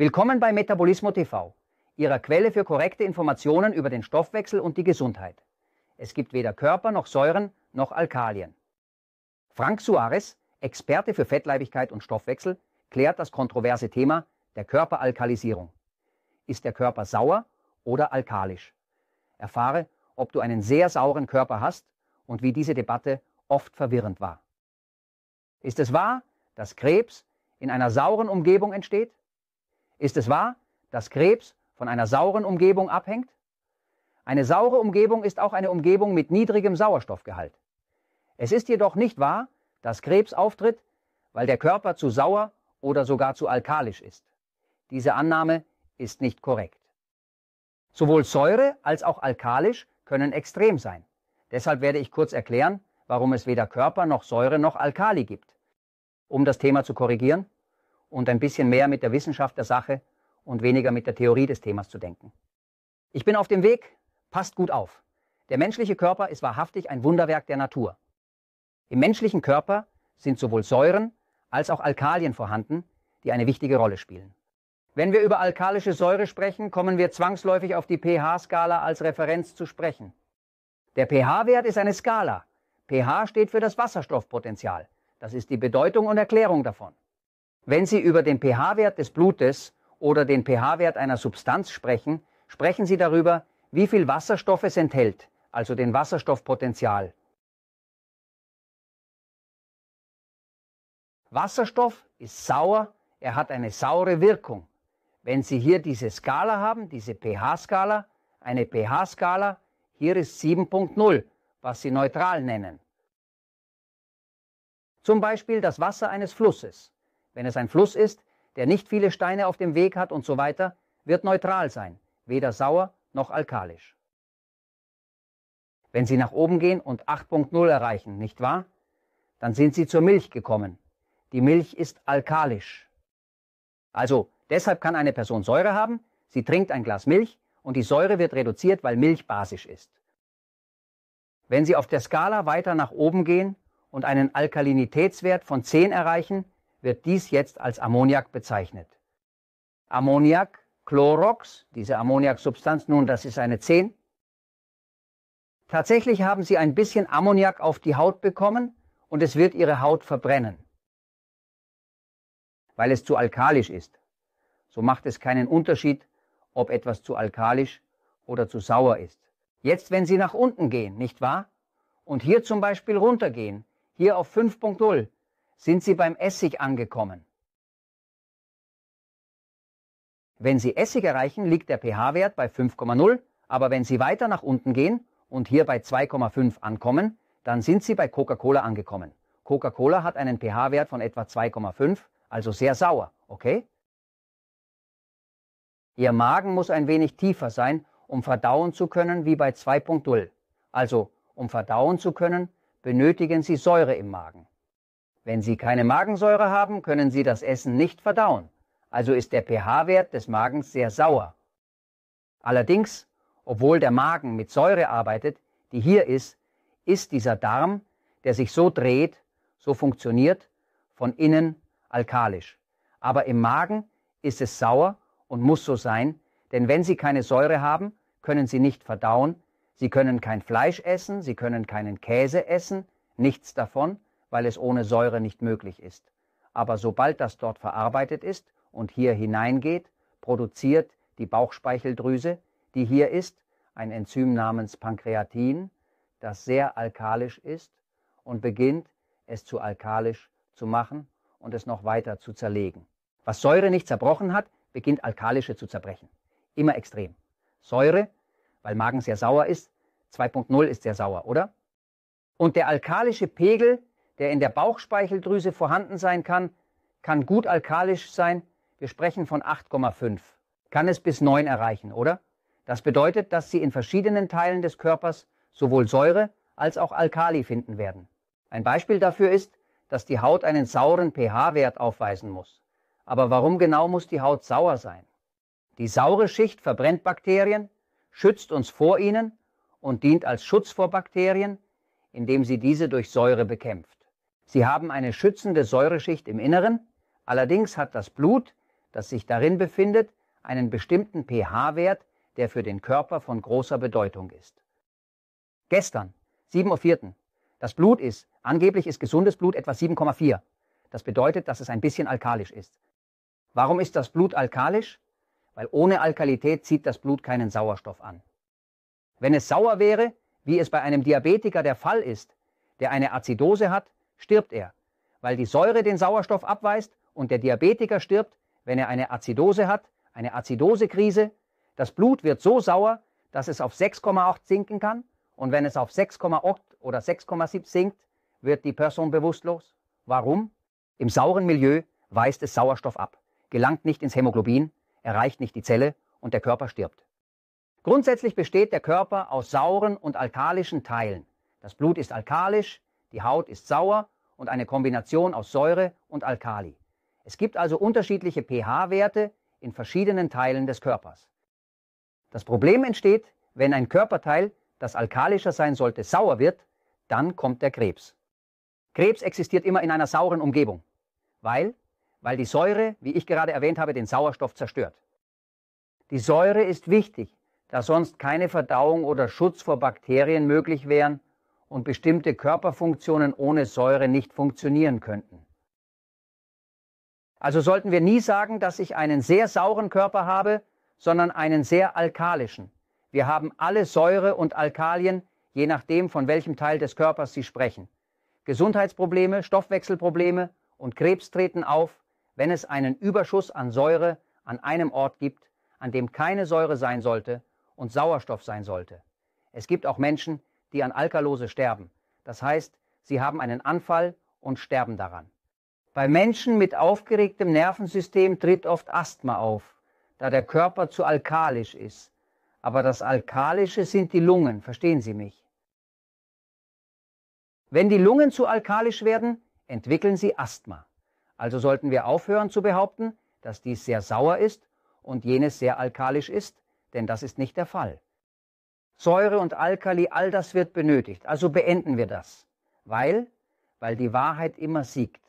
Willkommen bei Metabolismo TV, Ihrer Quelle für korrekte Informationen über den Stoffwechsel und die Gesundheit. Es gibt weder Körper noch Säuren noch Alkalien. Frank Suarez, Experte für Fettleibigkeit und Stoffwechsel, klärt das kontroverse Thema der Körperalkalisierung. Ist der Körper sauer oder alkalisch? Erfahre, ob du einen sehr sauren Körper hast und wie diese Debatte oft verwirrend war. Ist es wahr, dass Krebs in einer sauren Umgebung entsteht? Ist es wahr, dass Krebs von einer sauren Umgebung abhängt? Eine saure Umgebung ist auch eine Umgebung mit niedrigem Sauerstoffgehalt. Es ist jedoch nicht wahr, dass Krebs auftritt, weil der Körper zu sauer oder sogar zu alkalisch ist. Diese Annahme ist nicht korrekt. Sowohl Säure als auch alkalisch können extrem sein. Deshalb werde ich kurz erklären, warum es weder Körper noch Säure noch Alkali gibt. Um das Thema zu korrigieren, und ein bisschen mehr mit der Wissenschaft der Sache und weniger mit der Theorie des Themas zu denken. Ich bin auf dem Weg, passt gut auf. Der menschliche Körper ist wahrhaftig ein Wunderwerk der Natur. Im menschlichen Körper sind sowohl Säuren als auch Alkalien vorhanden, die eine wichtige Rolle spielen. Wenn wir über alkalische Säure sprechen, kommen wir zwangsläufig auf die pH-Skala als Referenz zu sprechen. Der pH-Wert ist eine Skala. pH steht für das Wasserstoffpotenzial. Das ist die Bedeutung und Erklärung davon. Wenn Sie über den pH-Wert des Blutes oder den pH-Wert einer Substanz sprechen, sprechen Sie darüber, wie viel Wasserstoff es enthält, also den Wasserstoffpotenzial. Wasserstoff ist sauer, er hat eine saure Wirkung. Wenn Sie hier diese Skala haben, diese pH-Skala, eine pH-Skala, hier ist 7.0, was Sie neutral nennen. Zum Beispiel das Wasser eines Flusses. Wenn es ein Fluss ist, der nicht viele Steine auf dem Weg hat und so weiter, wird neutral sein, weder sauer noch alkalisch. Wenn Sie nach oben gehen und 8.0 erreichen, nicht wahr? Dann sind Sie zur Milch gekommen. Die Milch ist alkalisch. Also, deshalb kann eine Person Säure haben, sie trinkt ein Glas Milch und die Säure wird reduziert, weil Milch basisch ist. Wenn Sie auf der Skala weiter nach oben gehen und einen Alkalinitätswert von 10 erreichen, wird dies jetzt als Ammoniak bezeichnet. Ammoniak, Chlorox, diese Ammoniaksubstanz, nun, das ist eine 10. Tatsächlich haben sie ein bisschen Ammoniak auf die Haut bekommen und es wird ihre Haut verbrennen, weil es zu alkalisch ist. So macht es keinen Unterschied, ob etwas zu alkalisch oder zu sauer ist. Jetzt, wenn sie nach unten gehen, nicht wahr? Und hier zum Beispiel runtergehen, hier auf 5.0, sind Sie beim Essig angekommen. Wenn Sie Essig erreichen, liegt der pH-Wert bei 5,0, aber wenn Sie weiter nach unten gehen und hier bei 2,5 ankommen, dann sind Sie bei Coca-Cola angekommen. Coca-Cola hat einen pH-Wert von etwa 2,5, also sehr sauer, okay? Ihr Magen muss ein wenig tiefer sein, um verdauen zu können wie bei 2.0. Also, um verdauen zu können, benötigen Sie Säure im Magen. Wenn Sie keine Magensäure haben, können Sie das Essen nicht verdauen, also ist der pH-Wert des Magens sehr sauer. Allerdings, obwohl der Magen mit Säure arbeitet, die hier ist, ist dieser Darm, der sich so dreht, so funktioniert, von innen alkalisch. Aber im Magen ist es sauer und muss so sein, denn wenn Sie keine Säure haben, können Sie nicht verdauen, Sie können kein Fleisch essen, Sie können keinen Käse essen, nichts davon, weil es ohne Säure nicht möglich ist. Aber sobald das dort verarbeitet ist und hier hineingeht, produziert die Bauchspeicheldrüse, die hier ist, ein Enzym namens Pankreatin, das sehr alkalisch ist und beginnt, es zu alkalisch zu machen und es noch weiter zu zerlegen. Was Säure nicht zerbrochen hat, beginnt alkalische zu zerbrechen. Immer extrem. Säure, weil Magen sehr sauer ist, 2.0 ist sehr sauer, oder? Und der alkalische Pegel der in der Bauchspeicheldrüse vorhanden sein kann, kann gut alkalisch sein. Wir sprechen von 8,5. Kann es bis 9 erreichen, oder? Das bedeutet, dass Sie in verschiedenen Teilen des Körpers sowohl Säure als auch Alkali finden werden. Ein Beispiel dafür ist, dass die Haut einen sauren pH-Wert aufweisen muss. Aber warum genau muss die Haut sauer sein? Die saure Schicht verbrennt Bakterien, schützt uns vor ihnen und dient als Schutz vor Bakterien, indem sie diese durch Säure bekämpft. Sie haben eine schützende Säureschicht im Inneren, allerdings hat das Blut, das sich darin befindet, einen bestimmten pH-Wert, der für den Körper von großer Bedeutung ist. Gestern, 7.04. Das Blut ist, angeblich ist gesundes Blut etwa 7,4. Das bedeutet, dass es ein bisschen alkalisch ist. Warum ist das Blut alkalisch? Weil ohne Alkalität zieht das Blut keinen Sauerstoff an. Wenn es sauer wäre, wie es bei einem Diabetiker der Fall ist, der eine Azidose hat, stirbt er, weil die Säure den Sauerstoff abweist und der Diabetiker stirbt, wenn er eine Azidose hat, eine Azidosekrise. Das Blut wird so sauer, dass es auf 6,8 sinken kann und wenn es auf 6,8 oder 6,7 sinkt, wird die Person bewusstlos. Warum? Im sauren Milieu weist es Sauerstoff ab, gelangt nicht ins Hämoglobin, erreicht nicht die Zelle und der Körper stirbt. Grundsätzlich besteht der Körper aus sauren und alkalischen Teilen. Das Blut ist alkalisch, die Haut ist sauer und eine Kombination aus Säure und Alkali. Es gibt also unterschiedliche pH-Werte in verschiedenen Teilen des Körpers. Das Problem entsteht, wenn ein Körperteil, das alkalischer sein sollte, sauer wird, dann kommt der Krebs. Krebs existiert immer in einer sauren Umgebung. Weil? Weil die Säure, wie ich gerade erwähnt habe, den Sauerstoff zerstört. Die Säure ist wichtig, da sonst keine Verdauung oder Schutz vor Bakterien möglich wären und bestimmte Körperfunktionen ohne Säure nicht funktionieren könnten. Also sollten wir nie sagen, dass ich einen sehr sauren Körper habe, sondern einen sehr alkalischen. Wir haben alle Säure und Alkalien, je nachdem, von welchem Teil des Körpers Sie sprechen. Gesundheitsprobleme, Stoffwechselprobleme und Krebs treten auf, wenn es einen Überschuss an Säure an einem Ort gibt, an dem keine Säure sein sollte und Sauerstoff sein sollte. Es gibt auch Menschen, die an Alkalose sterben. Das heißt, sie haben einen Anfall und sterben daran. Bei Menschen mit aufgeregtem Nervensystem tritt oft Asthma auf, da der Körper zu alkalisch ist. Aber das Alkalische sind die Lungen, verstehen Sie mich? Wenn die Lungen zu alkalisch werden, entwickeln sie Asthma. Also sollten wir aufhören zu behaupten, dass dies sehr sauer ist und jenes sehr alkalisch ist, denn das ist nicht der Fall. Säure und Alkali, all das wird benötigt. Also beenden wir das. Weil? Weil die Wahrheit immer siegt.